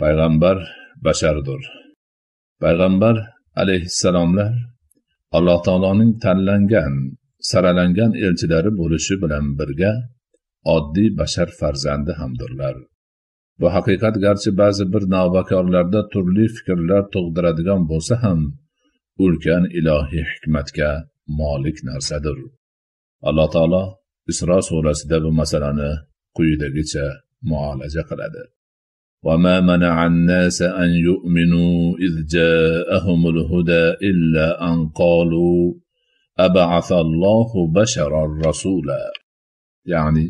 payg'ambar bashardir payg'ambar alayhissalomlar alloh taoloning tanlangan saralangan elchilari bo'lishi bilan birga oddiy bashar farzandi hamdirlar bu haqiqat garchi ba'zi bir navbakorlarda turli fikrlar tug'diradigan bo'lsa ham ulkan ilohiy hikmatga molik narsadir alloh taolo isro surasida bu masalani quyidagicha muolaja qiladi وما منع الناس أن يؤمنوا إذ جاءهم الهدى إلا أن قالوا أبعث الله بشرا رسولا يعني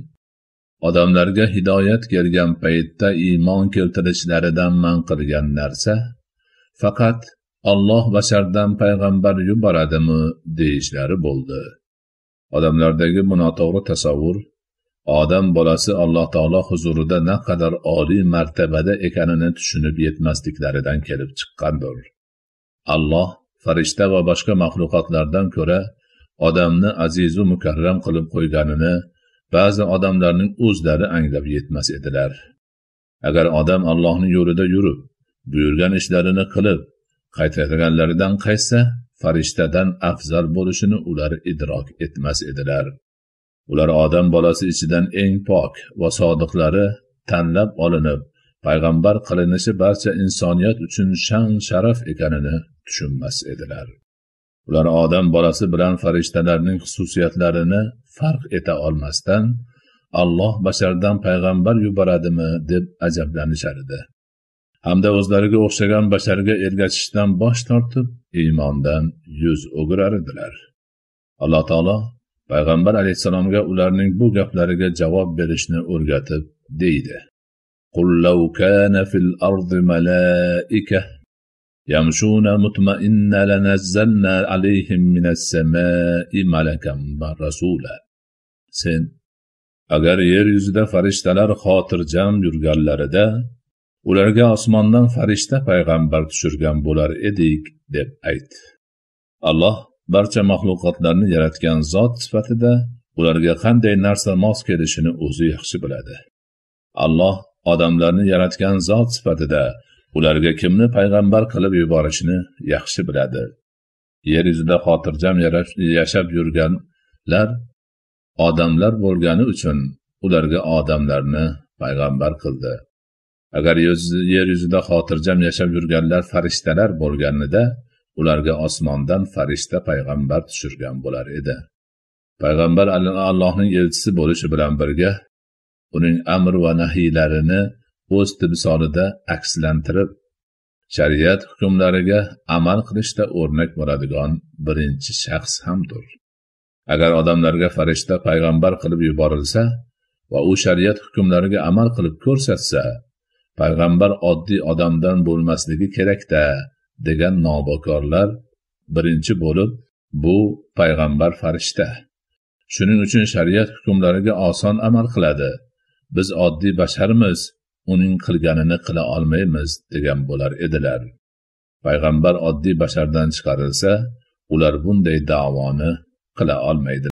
odamlarga hidoyat kelgan paytda iymon keltirishlaridan man qilgan narsa faqat olloh bashardan payg'ambar yuboradimi deyishlari bo'ldi odamlardagi bu noto'g'ri tasavvur odam bolasi alloh taolo huzurida naqadar oliy martabada ekanini tushunib yetmasliklaridan kelib chiqqandir alloh farishta va boshqa maxluqotlardan ko'ra odamni azizu mukarram qilib qo'yganini ba'zi odamlarning o'zlari anglab yetmas edilar agar odam allohni yo'lida yurib buyurgan ishlarini qilib qaytarganlaridan qaytsa farishtadan afzal bo'lishini ular idrok etmas edilar ular odam bolasi ichidan eng pok va sodiqlari tanlab olinib payg'ambar qilinishi barcha insoniyat uchun shan sharaf ekanini tushunmas edilar ular odam bolasi bilan farishtalarning xususiyatlarini farq eta olmasdan alloh bashardan payg'ambar yuboradimi deb ajablanishar edi hamda o'zlariga o'xshagan basharga ergashishdan bosh tortib iymondan yuz o'girar edilar alloh taolo payg'ambar alayhissalomga ularning bu gaplariga javob berishni o'rgatib deydi يمشون مطمئن لنزلنا عليهم من السماء ملكا رسولا sen agar yer yuzida farishtalar xotirjam yurganlarida ularga osmondan farishta payg'ambar tushirgan bo'lar edik deb ayt alloh barcha maxluqotlarni yaratgan zot sifatida ularga qanday narsa mos kelishini o'zi yaxshi biladi alloh odamlarni yaratgan zot sifatida ularga kimni payg'ambar qilib yuborishini yaxshi biladi yer yuzida xotirjam yashab yurganlar odamlar bo'lgani uchun ularga odamlarni payg'ambar qildi agar yer yuzida xotirjam yashab yurganlar farishtalar bo'lganida ularga osmondan farishta payg'ambar tushirgan bo'lar edi payg'ambar allohning elchisi bo'lishi bilan birga uning amr va nahiylarini o'z timsolida akslantirib shariat hukmlariga amal qilishda o'rnak bo'ladigan birinchi shaxs hamdir agar odamlarga farishta payg'ambar qilib yuborilsa va u shariat hukmlariga amal qilib ko'rsatsa payg'ambar oddiy odamdan bo'lmasligi kerakda degan nobokorlar birinchi bo'lib bu payg'ambar farishta shuning uchun shariat hukmlariga oson amal qiladi biz oddiy basharmiz uning qilganini qila olmaymiz degan bo'lar edilar payg'ambar oddiy bashardan chiqarilsa ular bunday davoni qila olmaydi